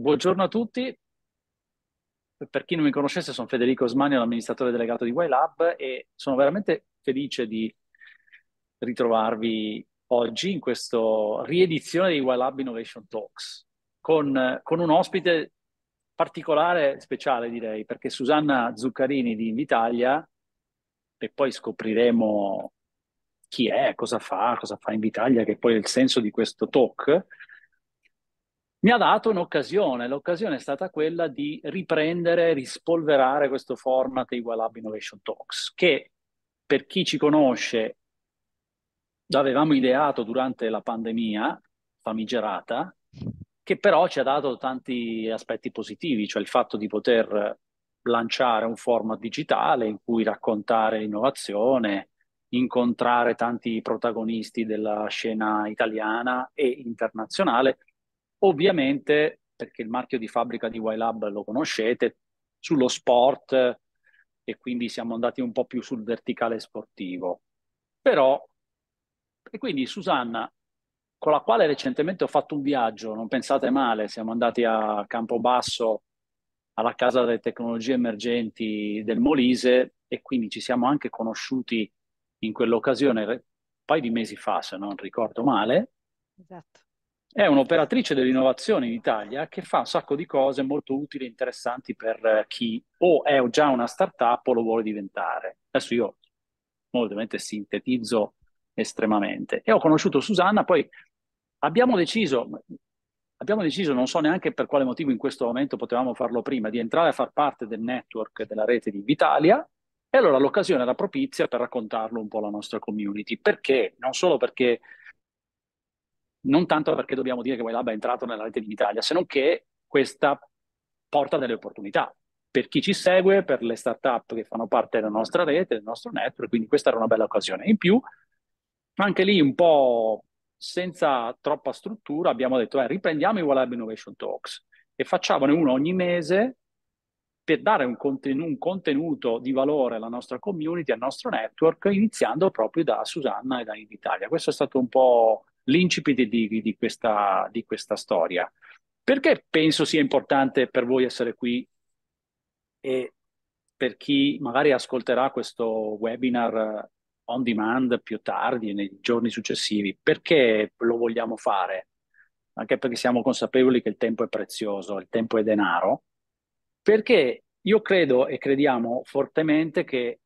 Buongiorno a tutti. Per chi non mi conoscesse, sono Federico Osmani, l'amministratore delegato di YLab e sono veramente felice di ritrovarvi oggi in questa riedizione di YLab Innovation Talks con, con, un ospite particolare, speciale direi, perché Susanna Zuccarini di Invitalia, e poi scopriremo chi è, cosa fa, cosa fa Invitalia, che poi è il senso di questo talk, mi ha dato un'occasione. L'occasione è stata quella di riprendere, rispolverare questo format dei Igualab Innovation Talks, che per chi ci conosce l'avevamo ideato durante la pandemia famigerata, che però ci ha dato tanti aspetti positivi, cioè il fatto di poter lanciare un format digitale in cui raccontare l'innovazione, incontrare tanti protagonisti della scena italiana e internazionale Ovviamente, perché il marchio di fabbrica di YLab lo conoscete, sullo sport e quindi siamo andati un po' più sul verticale sportivo. Però, e quindi Susanna, con la quale recentemente ho fatto un viaggio, non pensate male, siamo andati a Campobasso alla Casa delle Tecnologie Emergenti del Molise e quindi ci siamo anche conosciuti in quell'occasione un paio di mesi fa, se non ricordo male. Esatto è un'operatrice dell'innovazione in Italia che fa un sacco di cose molto utili e interessanti per eh, chi o è già una startup o lo vuole diventare. Adesso io ovviamente sintetizzo estremamente. E ho conosciuto Susanna, poi abbiamo deciso, abbiamo deciso, non so neanche per quale motivo in questo momento potevamo farlo prima, di entrare a far parte del network della rete di Vitalia e allora l'occasione era propizia per raccontarlo un po' alla nostra community. Perché? Non solo perché non tanto perché dobbiamo dire che MyLab è entrato nella rete di Italia, se non che questa porta delle opportunità per chi ci segue, per le start-up che fanno parte della nostra rete, del nostro network, quindi questa era una bella occasione. In più, anche lì un po' senza troppa struttura, abbiamo detto eh, riprendiamo i Wallab Innovation Talks e facciamone uno ogni mese per dare un, conten- un, contenuto di valore alla nostra community, al nostro network, iniziando proprio da Susanna e da Invitalia. Questo è stato un po' l'incipit di, di, questa, di questa storia. Perché penso sia importante per voi essere qui e per chi magari ascolterà questo webinar on demand più tardi, nei giorni successivi, perché lo vogliamo fare? Anche perché siamo consapevoli che il tempo è prezioso, il tempo è denaro, perché io credo e crediamo fortemente che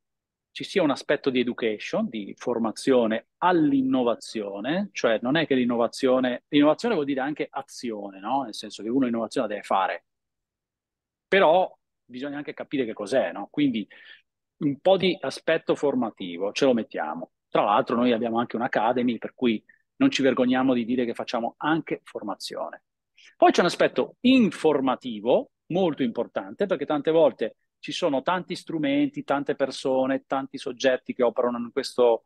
ci sia un aspetto di education, di formazione all'innovazione, cioè non è che l'innovazione, l'innovazione vuol dire anche azione, no? nel senso che uno innovazione la deve fare, però bisogna anche capire che cos'è, no? quindi un po' di aspetto formativo ce lo mettiamo. Tra l'altro noi abbiamo anche un'academy per cui non ci vergogniamo di dire che facciamo anche formazione. Poi c'è un aspetto informativo molto importante perché tante volte ci sono tanti strumenti, tante persone, tanti soggetti che operano in questo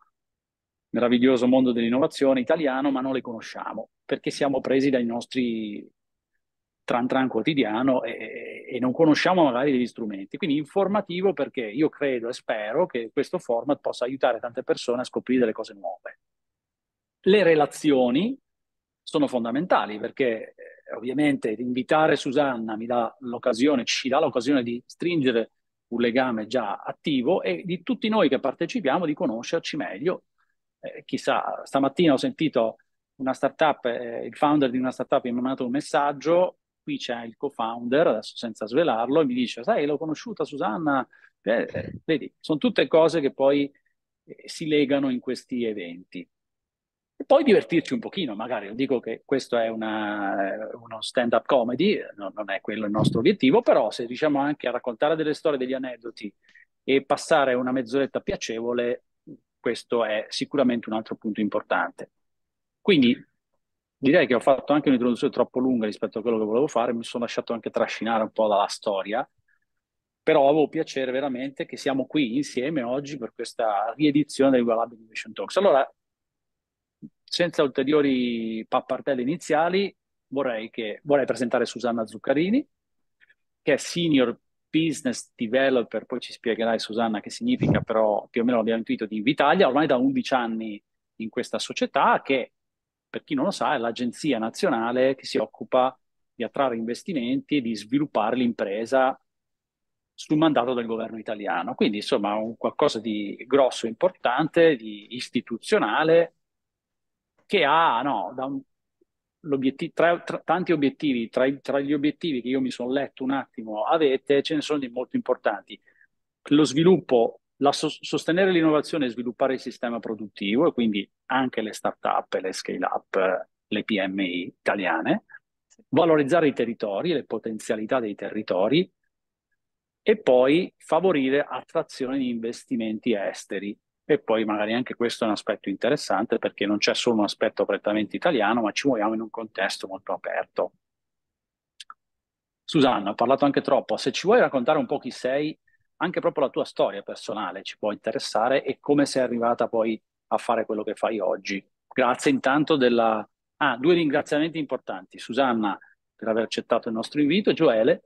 meraviglioso mondo dell'innovazione italiano, ma non le conosciamo perché siamo presi dai nostri tran tran quotidiano e, e, non conosciamo magari degli strumenti. Quindi informativo perché io credo e spero che questo format possa aiutare tante persone a scoprire delle cose nuove. Le relazioni sono fondamentali perché eh, ovviamente invitare Susanna mi dà l'occasione, ci dà l'occasione di stringere un legame già attivo e di tutti noi che partecipiamo di conoscerci meglio. Eh, chissà, stamattina ho sentito una startup, eh, il founder di una startup mi ha mandato un messaggio, qui c'è il co-founder, adesso senza svelarlo, e mi dice, sai, l'ho conosciuta Susanna, eh, vedi, sono tutte cose che poi eh, si legano in questi eventi poi divertirci un pochino, magari. Io dico che questo è una, uno stand-up comedy, no, non è quello il nostro obiettivo, però se riusciamo anche a raccontare delle storie, degli aneddoti e passare una mezz'oretta piacevole, questo è sicuramente un altro punto importante. Quindi direi che ho fatto anche un'introduzione troppo lunga rispetto a quello che volevo fare, mi sono lasciato anche trascinare un po' dalla storia, però avevo piacere veramente che siamo qui insieme oggi per questa riedizione del Gualab Innovation Talks. Allora, senza ulteriori pappartelle iniziali, vorrei, che, vorrei presentare Susanna Zuccarini, che è Senior Business Developer, poi ci spiegherai Susanna che significa, però più o meno l'abbiamo intuito di Invitalia, ormai da 11 anni in questa società che, per chi non lo sa, è l'agenzia nazionale che si occupa di attrarre investimenti e di sviluppare l'impresa sul mandato del governo italiano. Quindi, insomma, un qualcosa di grosso, importante, di istituzionale, che ha no, un, tra, tra, tanti obiettivi, tra, tra gli obiettivi che io mi sono letto un attimo, avete, ce ne sono di molto importanti. Lo sviluppo la, sostenere l'innovazione e sviluppare il sistema produttivo e quindi anche le start-up, le scale-up, le PMI italiane, valorizzare i territori, e le potenzialità dei territori e poi favorire attrazione di investimenti esteri e poi magari anche questo è un aspetto interessante perché non c'è solo un aspetto prettamente italiano, ma ci muoviamo in un contesto molto aperto. Susanna, ho parlato anche troppo, se ci vuoi raccontare un po' chi sei, anche proprio la tua storia personale ci può interessare e come sei arrivata poi a fare quello che fai oggi. Grazie intanto della... Ah, due ringraziamenti importanti. Susanna per aver accettato il nostro invito, Gioele,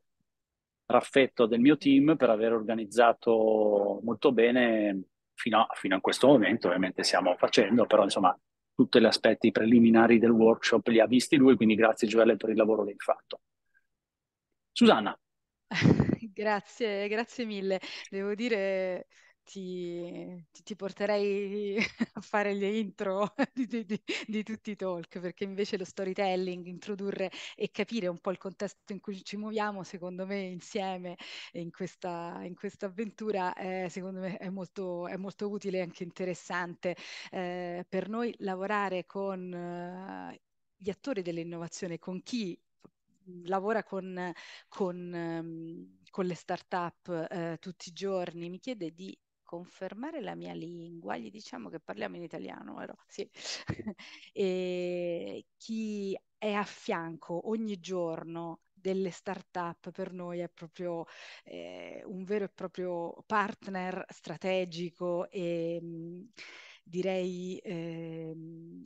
Raffetto del mio team per aver organizzato molto bene fino a, fino a questo momento ovviamente stiamo facendo, però insomma tutti gli aspetti preliminari del workshop li ha visti lui, quindi grazie Gioele per il lavoro che hai fatto. Susanna. Grazie, grazie mille. Devo dire, ti, ti, ti porterei a fare le intro di, di, di, di, tutti i talk, perché invece lo storytelling, introdurre e capire un po' il contesto in cui ci muoviamo, secondo me insieme in questa, in questa avventura, è, eh, secondo me è molto, è molto utile e anche interessante eh, per noi lavorare con eh, gli attori dell'innovazione, con chi lavora con, con, ehm, con le start-up eh, tutti i giorni, mi chiede di confermare la mia lingua, gli diciamo che parliamo in italiano, vero? sì. e chi è a fianco ogni giorno delle start-up per noi è proprio eh, un vero e proprio partner strategico e mm, direi eh,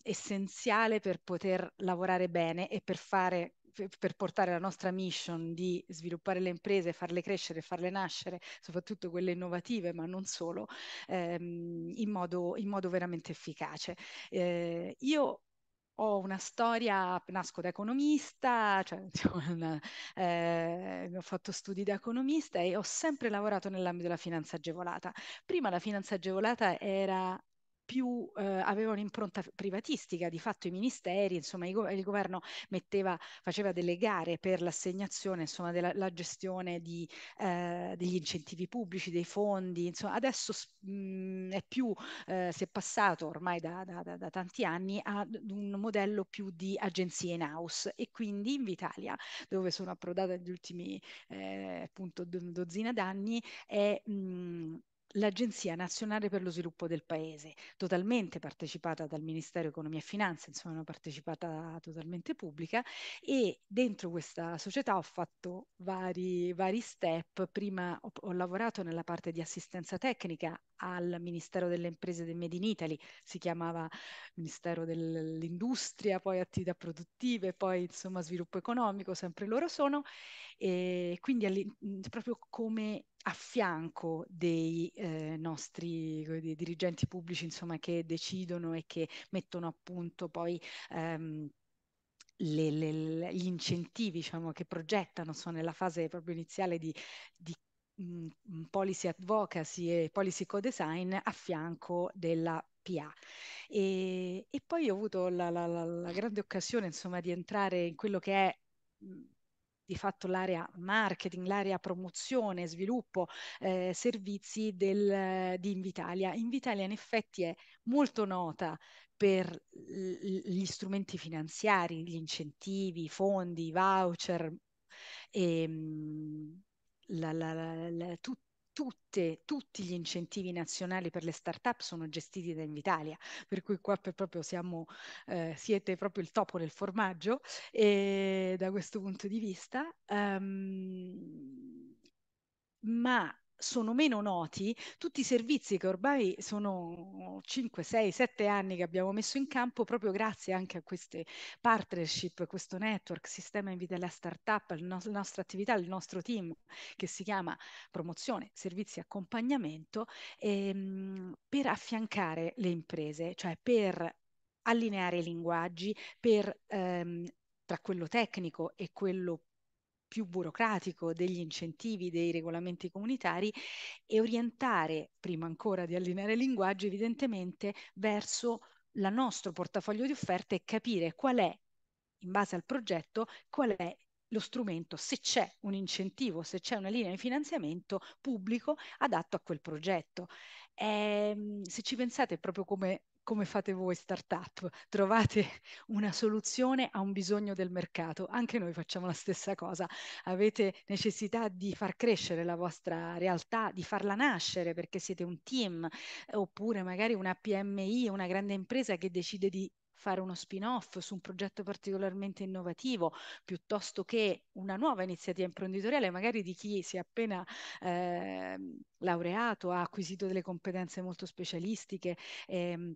essenziale per poter lavorare bene e per fare per portare la nostra mission di sviluppare le imprese, farle crescere, farle nascere, soprattutto quelle innovative, ma non solo, ehm, in, modo, in, modo, veramente efficace. Eh, io ho una storia, nasco da economista, cioè, una, eh, ho fatto studi da economista e ho sempre lavorato nell'ambito della finanza agevolata. Prima la finanza agevolata era più eh, aveva un'impronta privatistica, di fatto i ministeri, insomma go- il governo metteva, faceva delle gare per l'assegnazione, insomma della gestione di, eh, degli incentivi pubblici, dei fondi, insomma adesso mh, mm, è più, eh, si è passato ormai da, da, da, da, tanti anni ad un modello più di agenzie in house e quindi in Italia, dove sono approdata negli ultimi eh, appunto dozzina d'anni, è... Mh, mm, l'Agenzia Nazionale per lo Sviluppo del Paese, totalmente partecipata dal Ministero Economia e Finanze, insomma una partecipata totalmente pubblica e dentro questa società ho fatto vari, vari step, prima ho, ho lavorato nella parte di assistenza tecnica al Ministero delle Imprese del Made in Italy, si chiamava Ministero dell'Industria, poi attività produttive, poi insomma sviluppo economico, sempre loro sono, e quindi proprio come a fianco dei eh, nostri dei dirigenti pubblici insomma, che decidono e che mettono a punto poi... Ehm, le, le, gli incentivi diciamo, che progettano sono nella fase proprio iniziale di, di Mm, mm, policy advocacy e policy co-design a fianco della PA. E, e poi ho avuto la, la, la, grande occasione insomma di entrare in quello che è mm, di fatto l'area marketing, l'area promozione, sviluppo, eh, servizi del, di Invitalia. Invitalia in effetti è molto nota per gli strumenti finanziari, gli incentivi, i fondi, i voucher. E, ehm, la, la, la, tut, tutte, tutti gli incentivi nazionali per le start-up sono gestiti da Invitalia, per cui qua proprio siamo, eh, siete proprio il topo del formaggio e, da questo punto di vista. Um, ma sono meno noti tutti i servizi che ormai sono 5, 6, 7 anni che abbiamo messo in campo proprio grazie anche a queste partnership, questo network, sistema in vita alla startup, la nostra attività, il nostro team che si chiama promozione, servizi e accompagnamento ehm, per affiancare le imprese, cioè per allineare i linguaggi, per ehm, tra quello tecnico e quello più burocratico degli incentivi, dei regolamenti comunitari e orientare, prima ancora di allineare il linguaggio, evidentemente verso il nostro portafoglio di offerte e capire qual è, in base al progetto, qual è lo strumento, se c'è un incentivo, se c'è una linea di finanziamento pubblico adatto a quel progetto. E, ehm, se ci pensate, proprio come come fate voi startup, trovate una soluzione a un bisogno del mercato. Anche noi facciamo la stessa cosa. Avete necessità di far crescere la vostra realtà, di farla nascere perché siete un team oppure magari una PMI, una grande impresa che decide di fare uno spin-off su un progetto particolarmente innovativo piuttosto che una nuova iniziativa imprenditoriale, magari di chi si è appena eh, laureato, ha acquisito delle competenze molto specialistiche. Eh,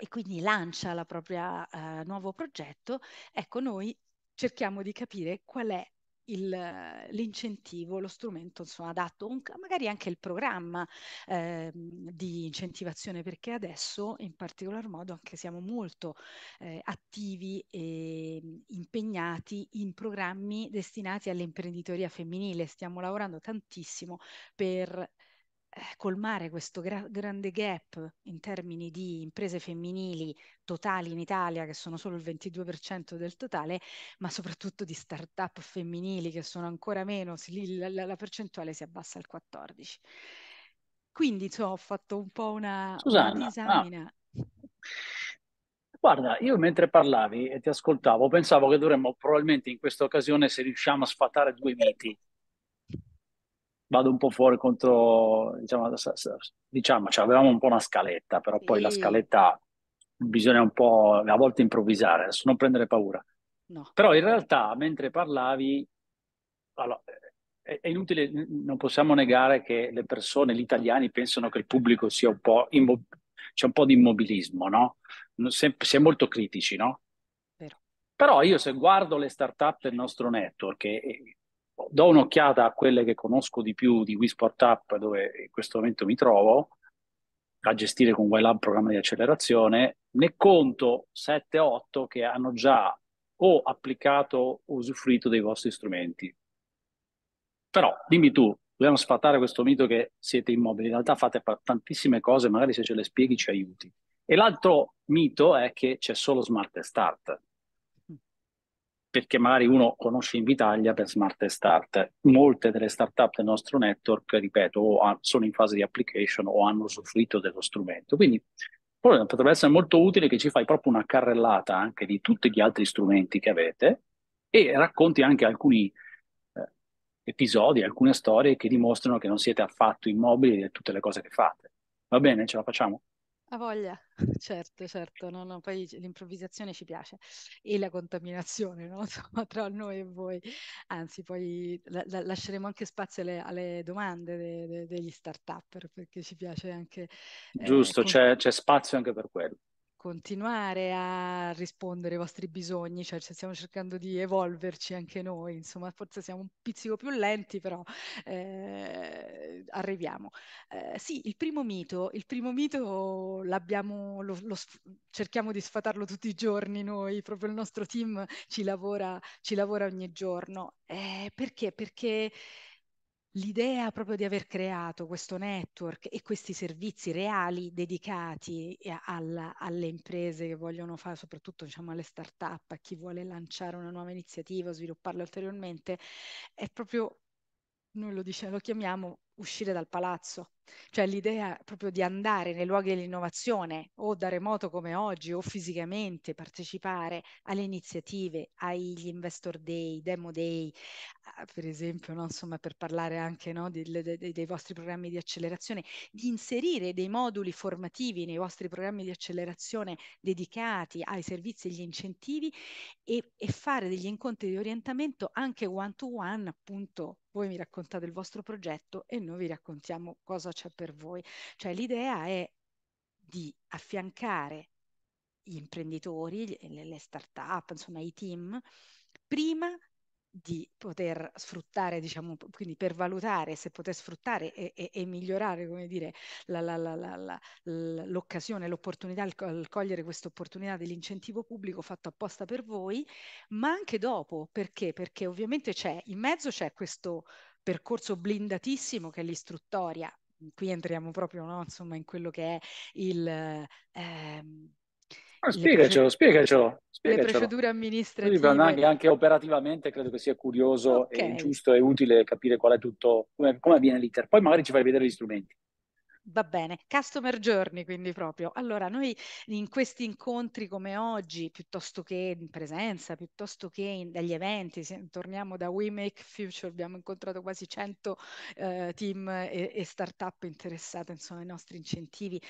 e quindi lancia il proprio eh, nuovo progetto, ecco noi cerchiamo di capire qual è il, eh, l'incentivo, lo strumento insomma, adatto, un, magari anche il programma eh, di incentivazione, perché adesso in particolar modo anche siamo molto eh, attivi e mm, impegnati in programmi destinati all'imprenditoria femminile. Stiamo lavorando tantissimo per eh, colmare questo gra- grande gap in termini di imprese femminili totali in Italia, che sono solo il 22% del totale, ma soprattutto di start-up femminili, che sono ancora meno, si, la, la, percentuale si abbassa al 14%. Quindi, insomma, ho fatto un po' una, Susanna, una ah. disamina. Ah. Guarda, io mentre parlavi e ti ascoltavo, pensavo che dovremmo probabilmente in questa occasione, se riusciamo a sfatare due miti, vado un po' fuori contro, diciamo, diciamo cioè avevamo un po' una scaletta, però poi la scaletta bisogna un po' a volte improvvisare, adesso non prendere paura. No. Però in realtà mentre parlavi, allora, è, è, inutile, non possiamo negare che le persone, gli italiani pensano che il pubblico sia un po', immo- c'è un po' di immobilismo, no? Se, si è molto critici, no? Però. Però io se guardo le start-up del nostro network, e, do un'occhiata a quelle che conosco di più di Wisport App, dove in questo momento mi trovo, a gestire con WiLab programma di accelerazione, ne conto 7-8 che hanno già o applicato o usufruito dei vostri strumenti. Però dimmi tu, dobbiamo sfatare questo mito che siete immobili, in realtà fate tantissime cose, magari se ce le spieghi ci aiuti. E l'altro mito è che c'è solo Smart Start perché magari uno conosce Invitalia per Smart Start. Molte delle startup del nostro network, ripeto, sono in fase di application o hanno usufruito dello strumento. Quindi potrebbe essere molto utile che ci fai proprio una carrellata anche di tutti gli altri strumenti che avete e racconti anche alcuni eh, episodi, alcune storie che dimostrano che non siete affatto immobili di tutte le cose che fate. Va bene, ce la facciamo? Ha voglia, certo, certo, no, no, poi l'improvvisazione ci piace e la contaminazione no? tra noi e voi, anzi poi la, la, lasceremo anche spazio alle, alle domande de, de, degli start-up perché ci piace anche... Eh, Giusto, eh, c'è, c'è spazio anche per quello continuare a rispondere ai vostri bisogni, cioè, cioè stiamo cercando di evolverci anche noi, insomma forse siamo un pizzico più lenti, però eh, arriviamo. Eh, sì, il primo mito, il primo mito l'abbiamo, lo, lo, cerchiamo di sfatarlo tutti i giorni noi, proprio il nostro team ci lavora, ci lavora ogni giorno. Eh, perché? Perché l'idea proprio di aver creato questo network e questi servizi reali dedicati eh, alla, alle imprese che vogliono fare, soprattutto diciamo, alle start-up, a chi vuole lanciare una nuova iniziativa, o svilupparla ulteriormente, è proprio, noi lo, diciamo, lo chiamiamo uscire dal palazzo, cioè l'idea proprio di andare nei luoghi dell'innovazione o da remoto come oggi o fisicamente partecipare alle iniziative, agli investor day, demo day, ah, per esempio, no? Insomma, per parlare anche no, di, di, di, dei vostri programmi di accelerazione, di inserire dei moduli formativi nei vostri programmi di accelerazione dedicati ai servizi e agli incentivi e, e fare degli incontri di orientamento anche one to one, appunto, voi mi raccontate il vostro progetto e noi noi vi raccontiamo cosa c'è per voi. Cioè l'idea è di affiancare gli imprenditori, le, start-up, insomma i team, prima di poter sfruttare, diciamo, quindi per valutare se poter sfruttare e, e, e migliorare, come dire, la, la, la, l'occasione, l'opportunità, il, il cogliere questa opportunità dell'incentivo pubblico fatto apposta per voi, ma anche dopo, perché? Perché ovviamente c'è, in mezzo c'è questo percorso blindatissimo che è l'istruttoria. Qui entriamo proprio no, insomma, in quello che è il... Ehm, Ah, spiegacelo, le spiegacelo, spiegacelo. Le procedure amministrative. Anche, operativamente credo che sia curioso okay. e giusto e utile capire qual è tutto, come avviene l'iter. Poi magari ci fai vedere gli strumenti. Va bene, customer journey quindi proprio. Allora, noi in questi incontri come oggi, piuttosto che in presenza, piuttosto che in, dagli eventi, se, torniamo da We Make Future, abbiamo incontrato quasi 100 eh, team e, e start-up interessate insomma, ai nostri incentivi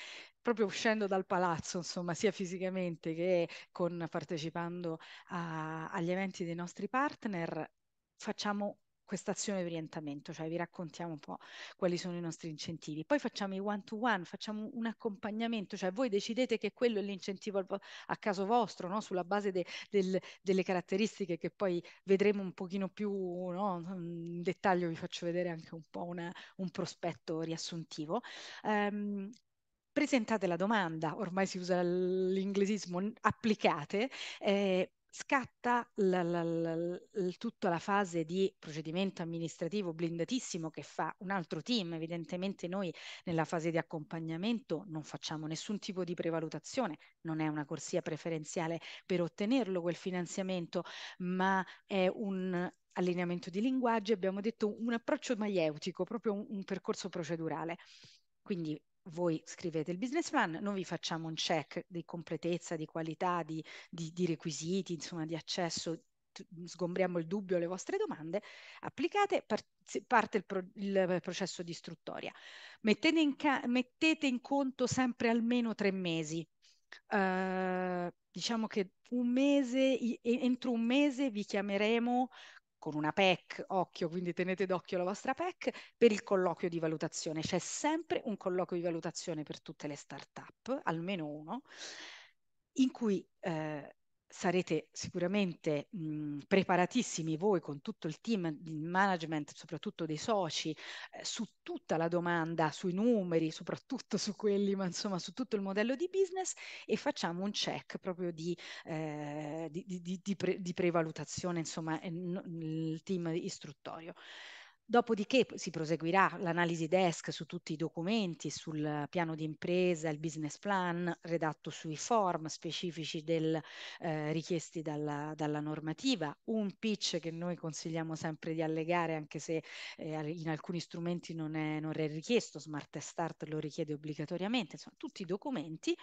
proprio uscendo dal palazzo, insomma, sia fisicamente che con, partecipando a, agli eventi dei nostri partner, facciamo questa azione di orientamento, cioè vi raccontiamo un po' quali sono i nostri incentivi. Poi facciamo i one to one, facciamo un accompagnamento, cioè voi decidete che quello è l'incentivo a caso vostro, no? sulla base de, del, delle caratteristiche che poi vedremo un pochino più no? Mm, in dettaglio, vi faccio vedere anche un po' una, un prospetto riassuntivo. Um, presentate la domanda, ormai si usa l'inglesismo, applicate, eh, scatta la, la, la, tutta la fase di procedimento amministrativo blindatissimo che fa un altro team. Evidentemente noi nella fase di accompagnamento non facciamo nessun tipo di prevalutazione, non è una corsia preferenziale per ottenerlo quel finanziamento, ma è un allineamento di linguaggio, abbiamo detto un approccio maieutico, proprio un, un percorso procedurale. Quindi voi scrivete il business plan, noi vi facciamo un check di completezza, di qualità, di, di, di requisiti, insomma di accesso, t- sgombriamo il dubbio alle vostre domande, applicate, par- parte il, pro- il, processo di istruttoria. Mettete in, ca- mettete in conto sempre almeno tre mesi. Uh, diciamo che un mese, entro un mese vi chiameremo con una PEC, occhio, quindi tenete d'occhio la vostra PEC, per il colloquio di valutazione. C'è sempre un colloquio di valutazione per tutte le start-up, almeno uno, in cui eh, sarete sicuramente mh, mhmm, preparatissimi voi con tutto il team di management, soprattutto dei soci, eh, su tutta la domanda, sui numeri, soprattutto su quelli, ma insomma su tutto il modello di business e facciamo un check proprio di, eh, di, di, di pre, prevalutazione, insomma, il team istruttorio. Dopodiché si proseguirà l'analisi desk su tutti i documenti, sul piano di impresa, il business plan redatto sui form specifici del, eh, richiesti dalla, dalla, normativa, un pitch che noi consigliamo sempre di allegare anche se eh, in alcuni strumenti non è, non è richiesto, Smart Start lo richiede obbligatoriamente, insomma tutti i documenti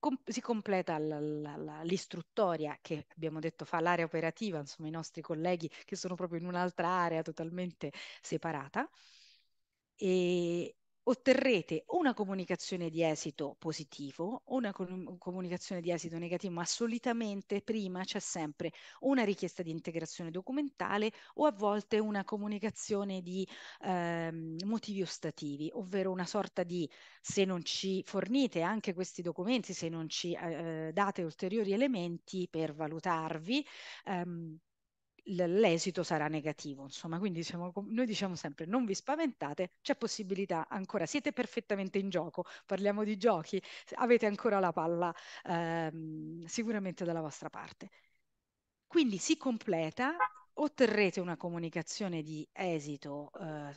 com- si completa l- l- l'istruttoria che abbiamo detto fa l'area operativa, insomma i nostri colleghi che sono proprio in un'altra area totalmente separata. E, otterrete una comunicazione di esito positivo, una com- mm, comunicazione di esito negativo, ma solitamente prima c'è sempre una richiesta di integrazione documentale o a volte una comunicazione di ehm, motivi ostativi, ovvero una sorta di se non ci fornite anche questi documenti, se non ci eh, eh date ulteriori elementi per valutarvi, ehm, l'esito sarà negativo. Insomma, quindi diciamo, noi diciamo sempre: non vi spaventate, c'è possibilità ancora, siete perfettamente in gioco. Parliamo di giochi, avete ancora la palla ehm, sicuramente dalla vostra parte. Quindi si completa, otterrete una comunicazione di esito eh,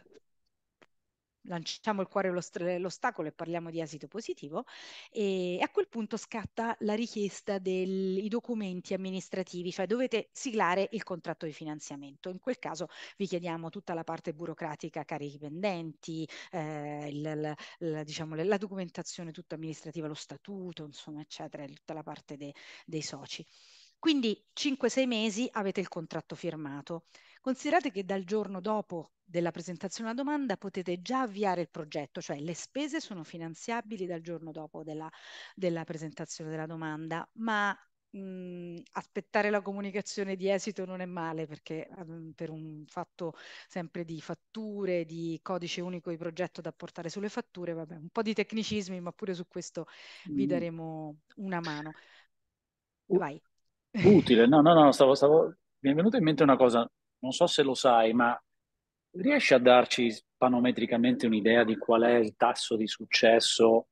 lanciamo il cuore l'ostacolo e parliamo di esito positivo e ehm, a quel punto scatta la richiesta dei documenti amministrativi, cioè dovete siglare il contratto di finanziamento. In quel caso vi chiediamo tutta la parte burocratica, carichi pendenti, eh, il, la, diciamo, la, documentazione tutta amministrativa, lo statuto, insomma, eccetera, tutta la parte de, dei soci. Quindi 5-6 mesi avete il contratto firmato. Considerate che dal giorno dopo della presentazione della domanda potete già avviare il progetto, cioè le spese sono finanziabili dal giorno dopo della, della presentazione della domanda, ma mh, mhmm, aspettare la comunicazione di esito non è male perché mh, ehm, per un fatto sempre di fatture, di codice unico di progetto da portare sulle fatture, vabbè, un po' di tecnicismi, ma pure su questo mm. vi daremo una mano. Vai. Utile, no, no, no, stavo, stavo... mi è venuta in mente una cosa non so se lo sai, ma riesci a darci panometricamente un'idea di qual è il tasso di successo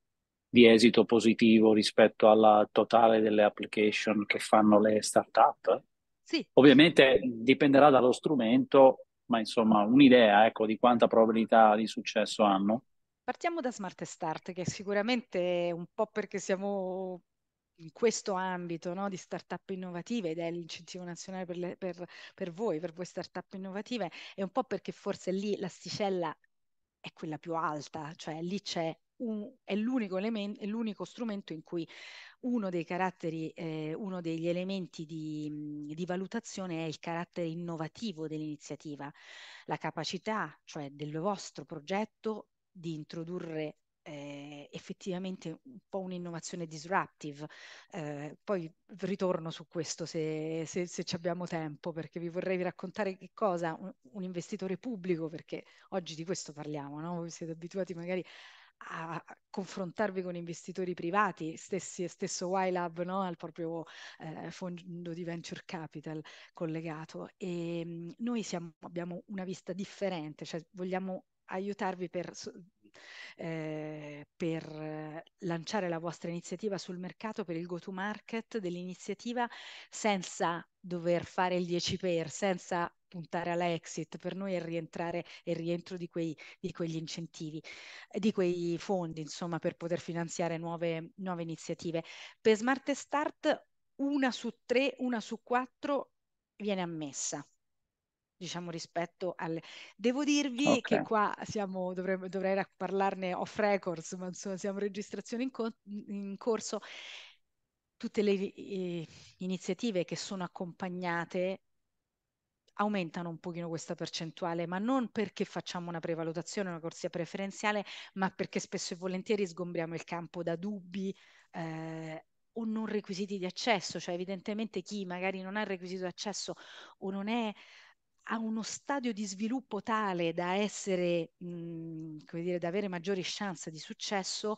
di esito positivo rispetto al totale delle application che fanno le startup? Sì. Ovviamente dipenderà dallo strumento, ma insomma un'idea ecco, di quanta probabilità di successo hanno. Partiamo da Smart Start, che sicuramente un po' perché siamo questo ambito no? di startup innovative ed è l'incentivo nazionale per, le, per, per voi, per voi startup innovative, è un po' perché forse lì l'asticella è quella più alta, cioè lì c'è un, è, l'unico elemento, è l'unico strumento in cui uno dei caratteri, eh, uno degli elementi di, di, valutazione è il carattere innovativo dell'iniziativa, la capacità, cioè del vostro progetto, di introdurre eh, effettivamente un po' un'innovazione disruptive. Eh, poi ritorno su questo se, se, se, ci abbiamo tempo, perché vi vorrei raccontare che cosa un, un investitore pubblico, perché oggi di questo parliamo, no? Voi siete abituati magari a confrontarvi con investitori privati, stessi, stesso YLab no? al proprio eh, fondo di venture capital collegato. E, ehm, noi siamo, abbiamo una vista differente, cioè vogliamo aiutarvi per eh, per eh, lanciare la vostra iniziativa sul mercato per il go to market dell'iniziativa senza dover fare il 10 per, senza puntare alla exit, per noi è rientrare e rientro di, quei, di quegli incentivi, eh, di quei fondi, insomma, per poter finanziare nuove, nuove iniziative. Per Smart Start una su tre, una su quattro viene ammessa diciamo rispetto alle... Devo dirvi okay. che qua siamo, dovrei, dovrei parlarne off records, ma insomma siamo registrazione in, co- in corso. Tutte le eh, iniziative che sono accompagnate aumentano un pochino questa percentuale, ma non perché facciamo una prevalutazione, una corsia preferenziale, ma perché spesso e volentieri sgombriamo il campo da dubbi eh, o non requisiti di accesso, cioè evidentemente chi magari non ha il requisito di accesso o non è a uno stadio di sviluppo tale da essere, mh, mhmm, come dire, da avere maggiori chance di successo,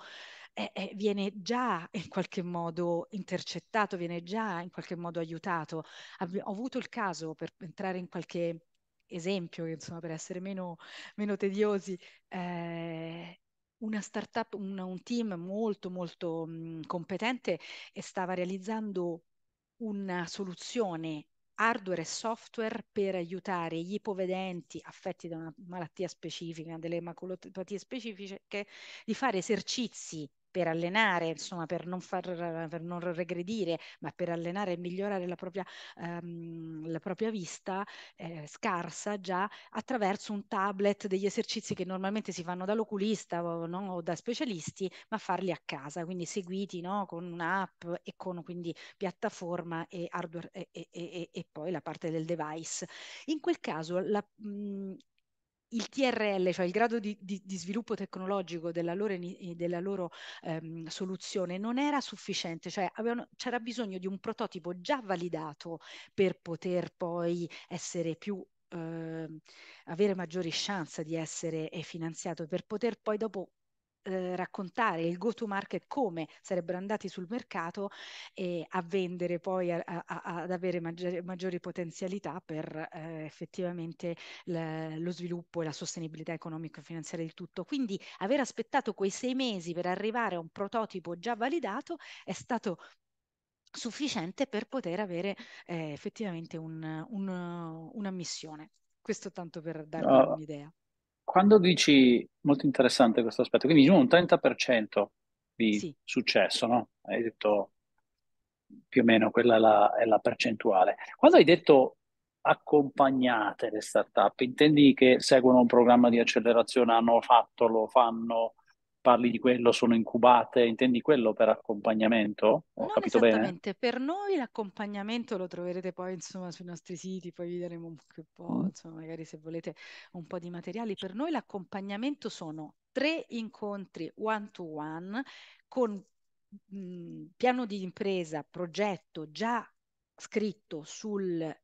eh, eh, viene già in qualche modo intercettato, viene già in qualche modo aiutato. Ab- ho avuto il caso, per entrare in qualche esempio, insomma, per essere meno, meno tediosi, eh, una startup, un, un team molto molto mh, mhmm, competente e stava realizzando una soluzione hardware e software per aiutare gli ipovedenti affetti da una malattia specifica, delle maculopatie specifiche, di fare esercizi per allenare, insomma, per non, far, per non regredire, ma per allenare e migliorare la propria, ehm, la propria vista eh, scarsa già attraverso un tablet, degli esercizi che normalmente si fanno dall'oculista o, no, o da specialisti, ma farli a casa, quindi seguiti no, con un'app e con quindi piattaforma e hardware e, e, e, e poi la parte del device. In quel caso la, mh, mhmm, il TRL, cioè il grado di, di, di sviluppo tecnologico della loro, della loro ehm, soluzione, non era sufficiente, cioè avevano, c'era bisogno di un prototipo già validato per poter poi essere più eh, avere maggiori chance di essere finanziato per poter poi dopo eh, raccontare il go to market come sarebbero andati sul mercato e a vendere poi a, a, ad avere maggiori, maggiori potenzialità per eh, effettivamente la, lo sviluppo e la sostenibilità economico e finanziaria di tutto. Quindi aver aspettato quei sei mesi per arrivare a un prototipo già validato è stato sufficiente per poter avere eh, effettivamente un, un, una missione. Questo tanto per darvi no, ah, un'idea. Quando dici, molto interessante questo aspetto, quindi diciamo un 30% di Sì, successo, no? Hai detto più o meno quella è la, è la percentuale. Quando hai detto accompagnate le startup, intendi che seguono un programma di accelerazione, hanno fatto, lo fanno, parli di quello, sono incubate, intendi quello per accompagnamento? Ho non capito esattamente, bene? per noi l'accompagnamento lo troverete poi insomma sui nostri siti, poi vi daremo un po', mm. insomma magari se volete un po' di materiali, per noi l'accompagnamento sono tre incontri one to one con mh, mm, piano di impresa, progetto già scritto sul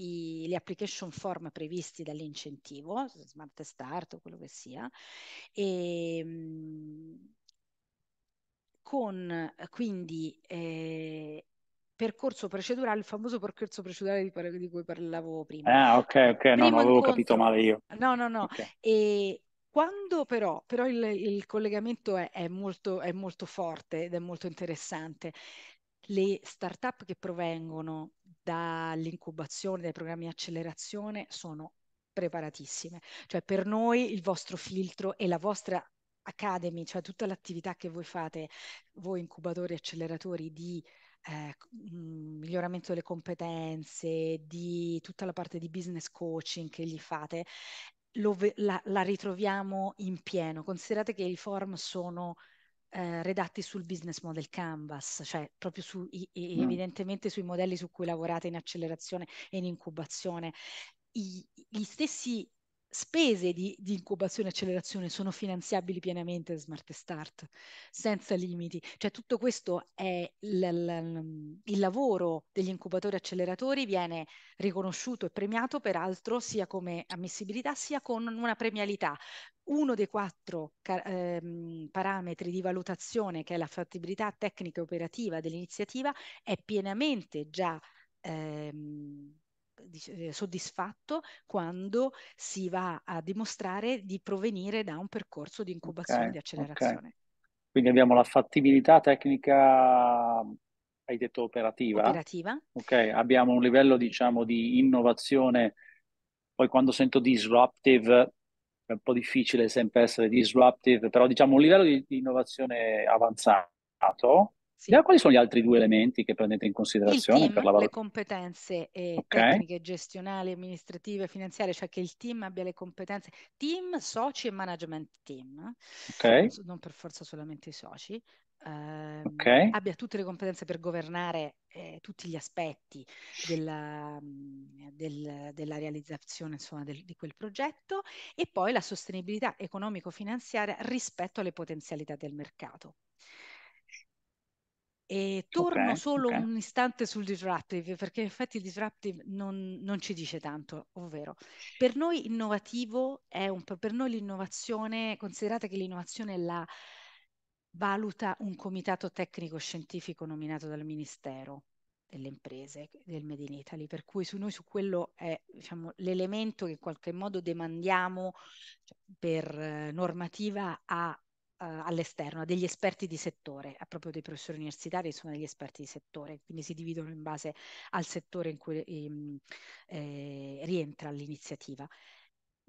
i, le application form previsti dall'incentivo, Smart Start o quello che sia, e, ehm, con quindi eh, percorso procedurale, il famoso percorso procedurale di, di cui parlavo prima. Ah, ok, ok, no, non avevo incontro... capito male io. No, no, no. Okay. E quando però, però il, il collegamento è, è, molto, è molto forte ed è molto interessante. Le start-up che provengono dall'incubazione, dai programmi di accelerazione, sono preparatissime. Cioè per noi il vostro filtro e la vostra academy, cioè tutta l'attività che voi fate, voi incubatori, e acceleratori di eh, mm, miglioramento delle competenze, di tutta la parte di business coaching che gli fate, lo, la, la ritroviamo in pieno. Considerate che i form sono eh, redatti sul business model canvas, cioè proprio su, i, mm. evidentemente sui modelli su cui lavorate in accelerazione e in incubazione. I, gli stessi spese di, di, incubazione e accelerazione sono finanziabili pienamente da Smart Start, senza limiti. Cioè tutto questo è l, l, il lavoro degli incubatori e acceleratori viene riconosciuto e premiato peraltro sia come ammissibilità sia con una premialità uno dei quattro ehm, parametri di valutazione, che è la fattibilità tecnica e operativa dell'iniziativa, è pienamente già ehm, eh, soddisfatto quando si va a dimostrare di provenire da un percorso di incubazione e okay, di accelerazione. Okay. Quindi abbiamo la fattibilità tecnica, hai detto operativa. Operativa. Ok, abbiamo un livello diciamo di innovazione. Poi quando sento disruptive è un po' difficile sempre essere disruptive, però diciamo un livello di, di innovazione avanzato. Sì. Quali sono gli altri due elementi che prendete in considerazione? Team, per la... valutazione? Le competenze eh, okay. tecniche, gestionali, amministrative, finanziarie, cioè che il team abbia le competenze, team, soci e management team, okay. non per forza solamente i soci, ehm, okay. abbia tutte le competenze per governare eh, tutti gli aspetti della, mm, del, della realizzazione insomma, del, di quel progetto e poi la sostenibilità economico-finanziaria rispetto alle potenzialità del mercato. E torno okay, solo okay. un istante sul disruptive, perché in effetti il disruptive non, non ci dice tanto, ovvero per noi innovativo è un, per noi l'innovazione, considerate che l'innovazione è la valuta un comitato tecnico scientifico nominato dal Ministero delle imprese del Made in Italy, per cui su noi su quello è diciamo, l'elemento che in qualche modo demandiamo cioè, per eh, normativa a, uh, all'esterno, a degli esperti di settore, a proprio dei professori universitari, insomma degli esperti di settore, quindi si dividono in base al settore in cui ehm, eh, rientra l'iniziativa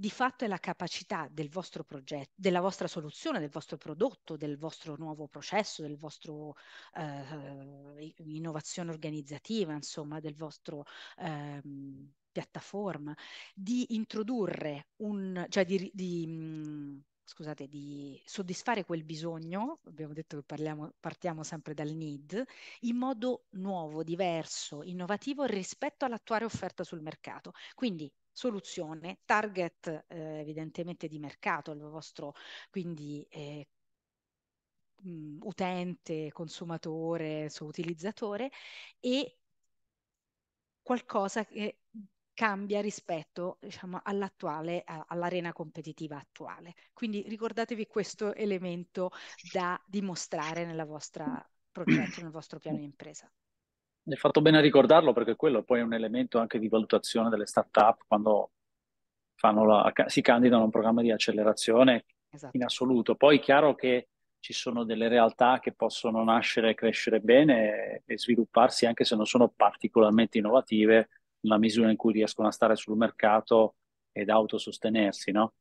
di fatto è la capacità del vostro progetto, della vostra soluzione, del vostro prodotto, del vostro nuovo processo, del vostro eh, innovazione organizzativa, insomma, del vostro eh, piattaforma, di introdurre un, cioè di, di, mm, scusate, di soddisfare quel bisogno, abbiamo detto che parliamo, partiamo sempre dal need, in modo nuovo, diverso, innovativo rispetto all'attuale offerta sul mercato. Quindi soluzione, target eh, evidentemente di mercato, il vostro quindi eh, utente, consumatore, suo utilizzatore e qualcosa che cambia rispetto diciamo, all'attuale, all'arena competitiva attuale. Quindi ricordatevi questo elemento da dimostrare nella vostra progetto, nel vostro piano di impresa. Hai fatto bene a ricordarlo perché quello poi è un elemento anche di valutazione delle start-up quando la, si candidano a un programma di accelerazione esatto. in assoluto. Poi è chiaro che ci sono delle realtà che possono nascere e crescere bene e svilupparsi anche se non sono particolarmente innovative nella misura in cui riescono a stare sul mercato ed autosostenersi, no?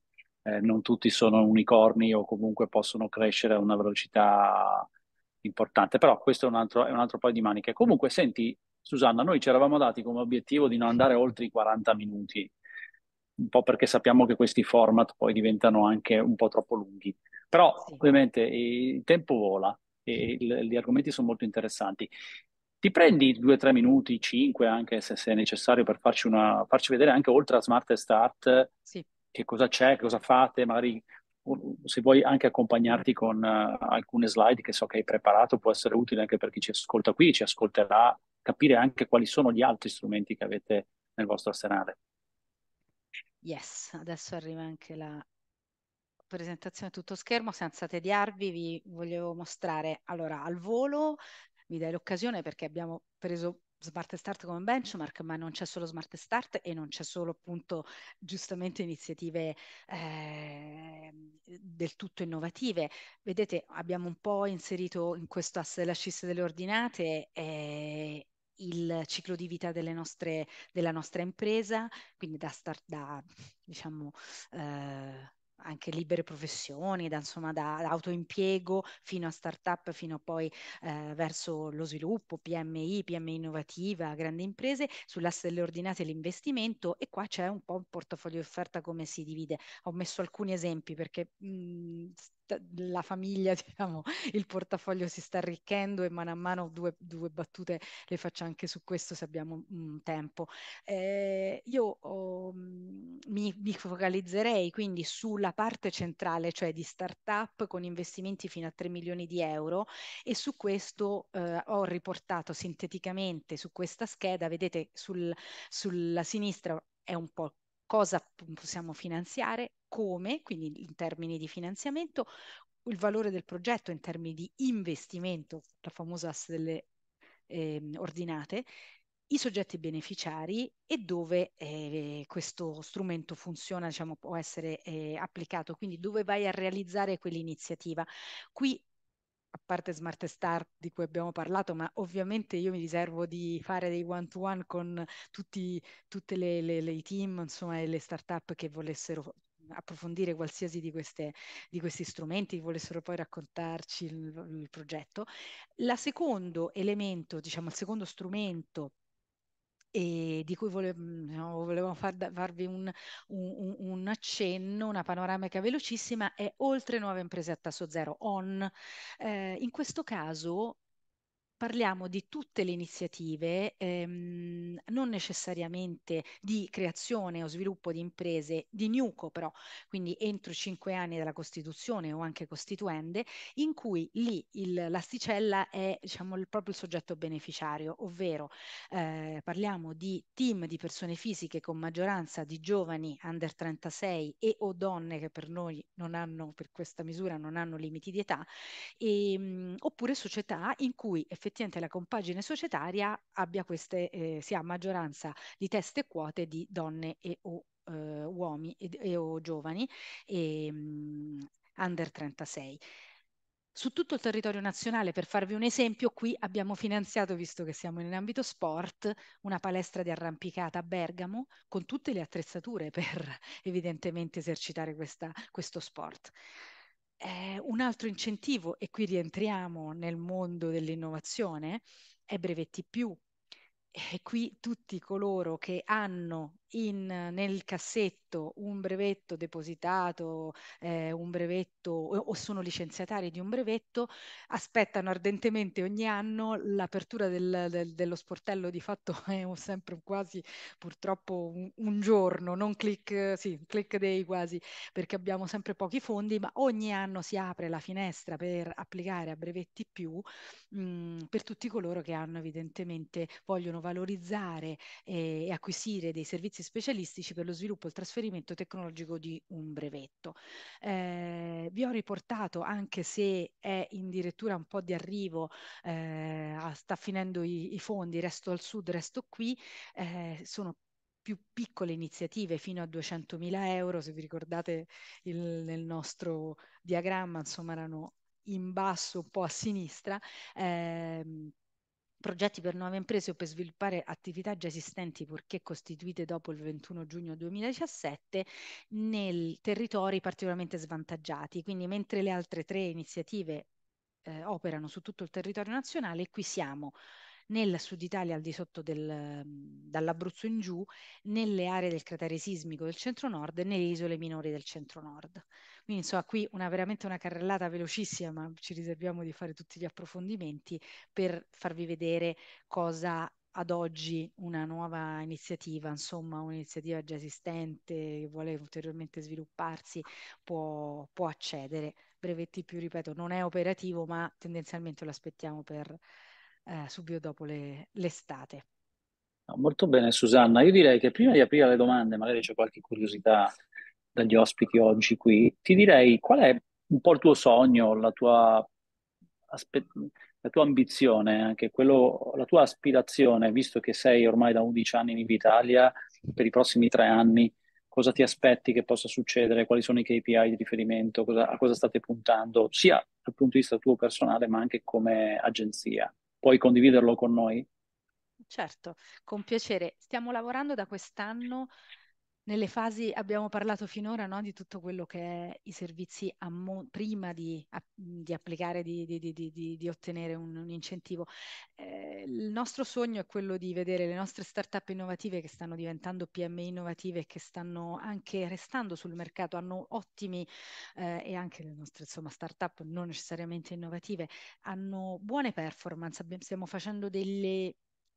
eh, non tutti sono unicorni o comunque possono crescere a una velocità importante, però questo è un altro, è un altro paio di maniche. Comunque, senti, Susanna, noi ci eravamo dati come obiettivo di non andare oltre i 40 minuti, un po' perché sappiamo che questi format poi diventano anche un po' troppo lunghi. Però sì. ovviamente eh, il tempo vola e il, gli argomenti sono molto interessanti. Ti prendi 2-3 minuti, 5 anche se, se necessario per farci, una, farci, vedere anche oltre a Smart Start sì. che cosa c'è, cosa fate, magari se vuoi anche accompagnarti con uh, alcune slide che so che hai preparato, può essere utile anche per chi ci ascolta qui, ci ascolterà, capire anche quali sono gli altri strumenti che avete nel vostro arsenale. Yes, adesso arriva anche la presentazione tutto schermo, senza tediarvi vi volevo mostrare allora al volo, mi dai l'occasione perché abbiamo preso Smart Start come benchmark, ma non c'è solo Smart Start e non c'è solo appunto giustamente iniziative eh, del tutto innovative. Vedete, abbiamo un po' inserito in questo asse della scissa delle ordinate eh, il ciclo di vita delle nostre, della nostra impresa, quindi da, start, da diciamo, eh, anche libere professioni, da, insomma, da, autoimpiego fino a start-up, fino poi eh, verso lo sviluppo, PMI, PMI innovativa, grandi imprese, sull'asse delle ordinate l'investimento e qua c'è un po' un portafoglio offerta come si divide. Ho messo alcuni esempi perché mh, mm, la famiglia, diciamo, il portafoglio si sta arricchendo e mano a mano due, due battute le faccio anche su questo se abbiamo um, tempo. Eh, io oh, mi, mi, focalizzerei quindi sulla parte centrale, cioè di start-up con investimenti fino a 3 milioni di euro e su questo eh, ho riportato sinteticamente su questa scheda, vedete sul, sulla sinistra è un po' cosa possiamo finanziare, come, quindi in termini di finanziamento, il valore del progetto in termini di investimento, la famosa asse delle eh, ordinate, i soggetti beneficiari e dove eh, questo strumento funziona, diciamo, può essere eh, applicato, quindi dove vai a realizzare quell'iniziativa. Qui a parte Smart Start di cui abbiamo parlato, ma ovviamente io mi riservo di fare dei one-to-one con tutti le, le, le team, insomma, e le startup che volessero approfondire qualsiasi di, queste, di questi strumenti, volessero poi raccontarci il, il progetto. La secondo elemento, diciamo, il secondo strumento e di cui vole, no, mhmm, diciamo, volevo far, farvi un, un, un, accenno, una panoramica velocissima, è oltre nuove imprese a tasso zero, ON. Eh, in questo caso parliamo di tutte le iniziative, ehm, non necessariamente di creazione o sviluppo di imprese, di Newco però, quindi entro cinque anni dalla Costituzione o anche costituende, in cui lì il, l'asticella è diciamo, il, proprio il soggetto beneficiario, ovvero eh, parliamo di team di persone fisiche con maggioranza di giovani under 36 e o donne che per noi non hanno, per questa misura, non hanno limiti di età, e, ehm, mh, oppure società in cui effettivamente effettivamente la compagine societaria abbia queste, eh, si ha maggioranza di teste e quote di donne e o eh, uomini e, e, o giovani e, ehm, mh, under 36. Su tutto il territorio nazionale, per farvi un esempio, qui abbiamo finanziato, visto che siamo in ambito sport, una palestra di arrampicata a Bergamo con tutte le attrezzature per evidentemente esercitare questa, questo sport. Eh, un altro incentivo, e qui rientriamo nel mondo dell'innovazione, è brevetti più. E qui tutti coloro che hanno in, nel cassetto un brevetto depositato, eh, un brevetto o, o, sono licenziatari di un brevetto, aspettano ardentemente ogni anno l'apertura del, del, dello sportello, di fatto è un, sempre quasi purtroppo un, un, giorno, non click, sì, click day quasi, perché abbiamo sempre pochi fondi, ma ogni anno si apre la finestra per applicare a brevetti più mh, mm, per tutti coloro che hanno evidentemente vogliono valorizzare eh, e acquisire dei servizi servizi specialistici per lo sviluppo e il trasferimento tecnologico di un brevetto. Eh, vi ho riportato, anche se è in direttura un po' di arrivo, eh, sta finendo i, i, fondi, resto al sud, resto qui, eh, sono più piccole iniziative fino a 200.000 euro, se vi ricordate il, nel nostro diagramma, insomma erano in basso un po' a sinistra, ehm, progetti per nuove imprese o per sviluppare attività già esistenti purché costituite dopo il 21 giugno 2017 nei territori particolarmente svantaggiati. Quindi mentre le altre tre iniziative eh, operano su tutto il territorio nazionale, qui siamo nel sud Italia al di sotto del, dall'Abruzzo in giù, nelle aree del cratere sismico del centro-nord e nelle isole minori del centro-nord. Quindi insomma qui una, veramente una carrellata velocissima, ma ci riserviamo di fare tutti gli approfondimenti per farvi vedere cosa ad oggi una nuova iniziativa, insomma un'iniziativa già esistente che vuole ulteriormente svilupparsi, può, può accedere. Brevetti più, ripeto, non è operativo, ma tendenzialmente lo aspettiamo per eh, subito dopo le, l'estate. molto bene Susanna, io direi che prima di aprire le domande, magari c'è qualche curiosità dagli ospiti oggi qui, ti direi qual è un po' il tuo sogno, la tua, aspe- la tua ambizione, anche quello, la tua aspirazione, visto che sei ormai da 11 anni in Italia, per i prossimi tre anni, cosa ti aspetti che possa succedere, quali sono i KPI di riferimento, cosa, a cosa state puntando, sia dal punto di vista tuo personale, ma anche come agenzia. Puoi condividerlo con noi? Certo, con piacere. Stiamo lavorando da quest'anno nelle fasi abbiamo parlato finora no, di tutto quello che è i servizi mo- prima di, a- di, applicare, di, di, di ottenere un, un incentivo. Eh, il nostro sogno è quello di vedere le nostre start-up innovative che stanno diventando PMI innovative e che stanno anche restando sul mercato, hanno ottimi eh, e anche le nostre insomma, start-up non necessariamente innovative, hanno buone performance, abbiamo, stiamo facendo delle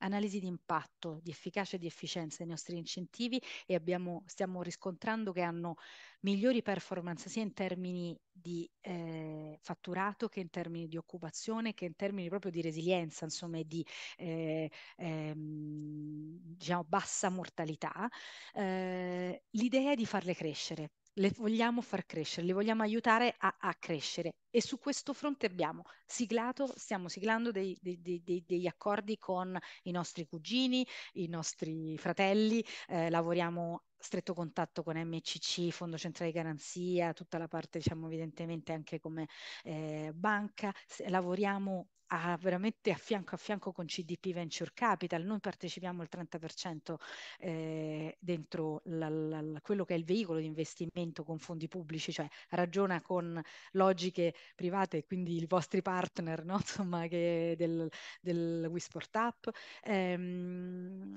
analisi di impatto, di efficacia e di efficienza dei nostri incentivi e abbiamo, stiamo riscontrando che hanno migliori performance sia in termini di eh, fatturato che in termini di occupazione che in termini proprio di resilienza, insomma, di eh, ehm, diciamo bassa mortalità, eh, l'idea è di farle crescere le vogliamo far crescere, le vogliamo aiutare a, a, crescere e su questo fronte abbiamo siglato, stiamo siglando dei, dei, dei, degli accordi con i nostri cugini, i nostri fratelli, eh, lavoriamo stretto contatto con MCC, Fondo Centrale di Garanzia, tutta la parte diciamo evidentemente anche come eh, banca, lavoriamo a veramente a fianco a fianco con CDP Venture Capital, noi partecipiamo al 30% eh, dentro la, la, quello che è il veicolo di investimento con fondi pubblici, cioè ragiona con logiche private, quindi i vostri partner no? Insomma, che del, del Wisport Up. Ehm,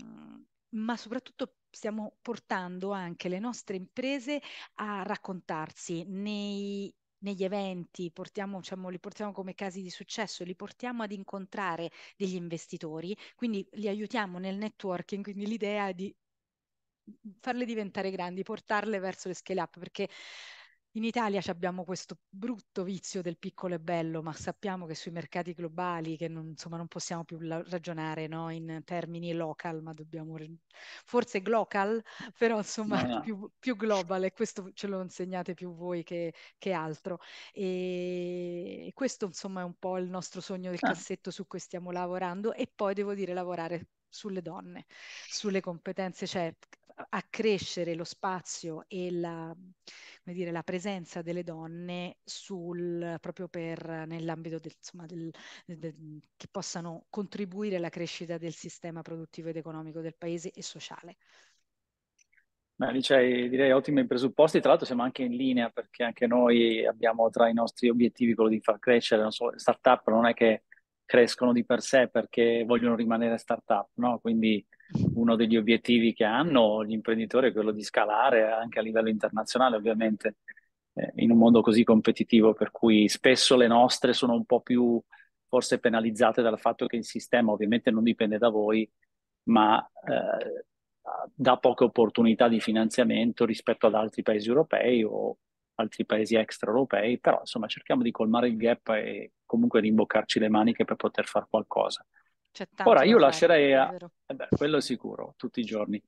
ma soprattutto stiamo portando anche le nostre imprese a raccontarsi nei negli eventi, portiamo, diciamo, li portiamo come casi di successo, li portiamo ad incontrare degli investitori, quindi li aiutiamo nel networking, quindi l'idea è di farle diventare grandi, portarle verso le scale up, perché in Italia abbiamo questo brutto vizio del piccolo e bello, ma sappiamo che sui mercati globali, che non, insomma, non possiamo più la- ragionare no? in termini local, ma dobbiamo forse global, però insomma no, no. Più, più, global e questo ce lo insegnate più voi che, che altro. E questo insomma è un po' il nostro sogno del ah. cassetto su cui stiamo lavorando e poi devo dire lavorare sulle donne, sulle competenze, cioè accrescere lo spazio e la come dire, la presenza delle donne sul, proprio per, nell'ambito del, insomma, del, del, che possano contribuire alla crescita del sistema produttivo ed economico del paese e sociale. Beh, Alice, direi ottimi presupposti, tra l'altro siamo anche in linea perché anche noi abbiamo tra i nostri obiettivi quello di far crescere, non so, start-up non è che crescono di per sé perché vogliono rimanere start-up, no? Quindi uno degli obiettivi che hanno gli imprenditori è quello di scalare anche a livello internazionale, ovviamente eh, in un mondo così competitivo, per cui spesso le nostre sono un po' più forse penalizzate dal fatto che il sistema ovviamente non dipende da voi, ma eh, dà poche opportunità di finanziamento rispetto ad altri paesi europei o altri paesi extraeuropei, però insomma cerchiamo di colmare il gap e comunque rimboccarci le maniche per poter fare qualcosa. Ora io lascerei, a... eh beh, quello è sicuro, tutti i giorni.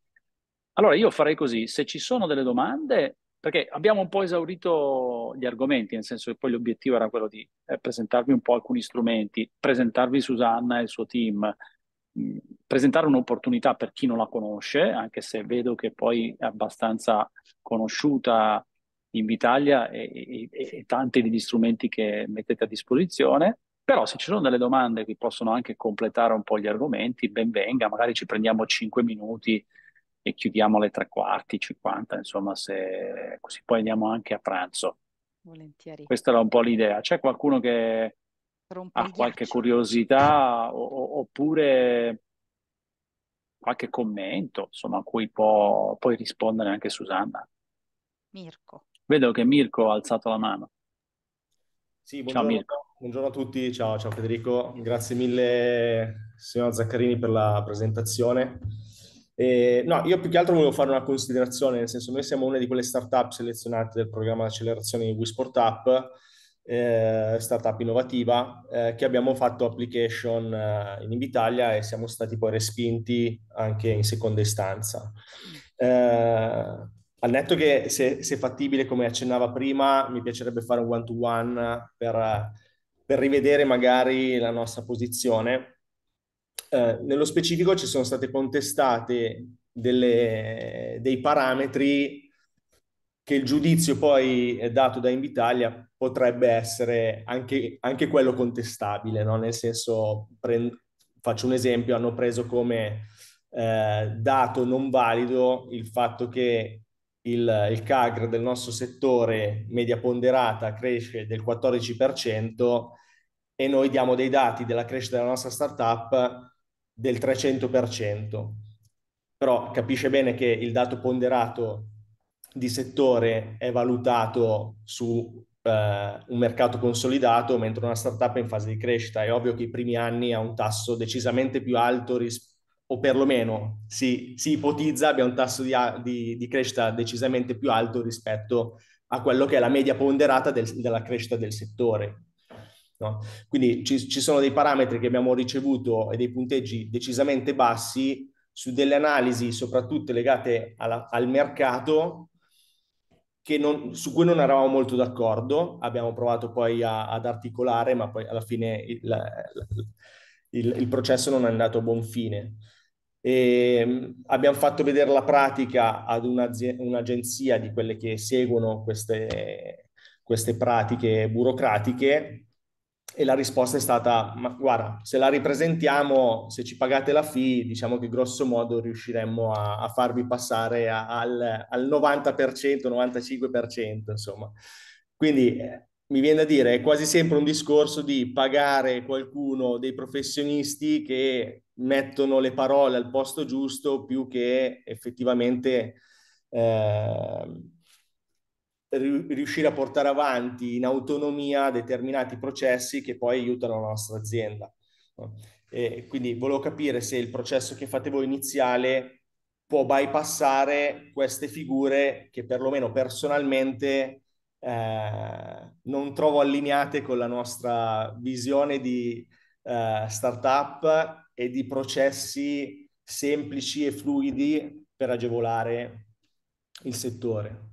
Allora io farei così, se ci sono delle domande, perché abbiamo un po' esaurito gli argomenti, nel senso che poi l'obiettivo era quello di eh, presentarvi un po' alcuni strumenti, presentarvi Susanna e il suo team, mm, presentare un'opportunità per chi non la conosce, anche se vedo che poi è abbastanza conosciuta in Italia e, e, e tanti degli strumenti che mettete a disposizione però se ci sono delle domande che possono anche completare un po' gli argomenti, ben venga, magari ci prendiamo 5 minuti e chiudiamo alle tre quarti, 50, insomma, se così poi andiamo anche a pranzo. Volentieri. Questa era un po' l'idea. C'è qualcuno che Rompe ha qualche curiosità o, oppure qualche commento, insomma, a cui può poi rispondere anche Susanna. Mirko. Vedo che Mirko ha alzato la mano. Sì, Ciao Mirko. Buongiorno a tutti, ciao, ciao Federico, grazie mille signor Zaccarini per la presentazione. Eh, no, io più che altro volevo fare una considerazione, nel senso noi siamo una di quelle startup selezionate del programma di accelerazione di WeSport Up, eh, startup innovativa, eh, che abbiamo fatto application eh, in Italia e siamo stati poi respinti anche in seconda istanza. Eh, al netto che se, se fattibile, come accennava prima, mi piacerebbe fare un one-to-one per per rivedere magari la nostra posizione. Eh, nello specifico ci sono state contestate delle, dei parametri che il giudizio poi dato da Invitalia potrebbe essere anche, anche quello contestabile, no? nel senso, prendo, faccio un esempio, hanno preso come eh, dato non valido il fatto che il, il CAGR del nostro settore media ponderata cresce del 14% e noi diamo dei dati della crescita della nostra startup del 300%. Però capisce bene che il dato ponderato di settore è valutato su eh, un mercato consolidato, mentre una startup è in fase di crescita. È ovvio che i primi anni ha un tasso decisamente più alto rispetto o perlomeno si, si ipotizza abbia un tasso di, di, di, crescita decisamente più alto rispetto a quello che è la media ponderata del, della crescita del settore. No? Quindi ci, ci, sono dei parametri che abbiamo ricevuto e dei punteggi decisamente bassi su delle analisi soprattutto legate alla, al mercato non, su cui non eravamo molto d'accordo, abbiamo provato poi a, ad articolare ma poi alla fine il, il, il processo non è andato a buon fine. E ehm, abbiamo fatto vedere la pratica ad un'agenzia di quelle che seguono queste, queste pratiche burocratiche e la risposta è stata, ma guarda, se la ripresentiamo, se ci pagate la fee, diciamo che grosso modo riusciremmo a, a farvi passare a, al, al 90%, 95%, insomma. Quindi eh, mi viene da dire, è quasi sempre un discorso di pagare qualcuno dei professionisti che mettono le parole al posto giusto più che effettivamente eh, riuscire a portare avanti in autonomia determinati processi che poi aiutano la nostra azienda. E quindi volevo capire se il processo che fate voi iniziale può bypassare queste figure che perlomeno personalmente eh, non trovo allineate con la nostra visione di eh, startup e di processi semplici e fluidi per agevolare il settore.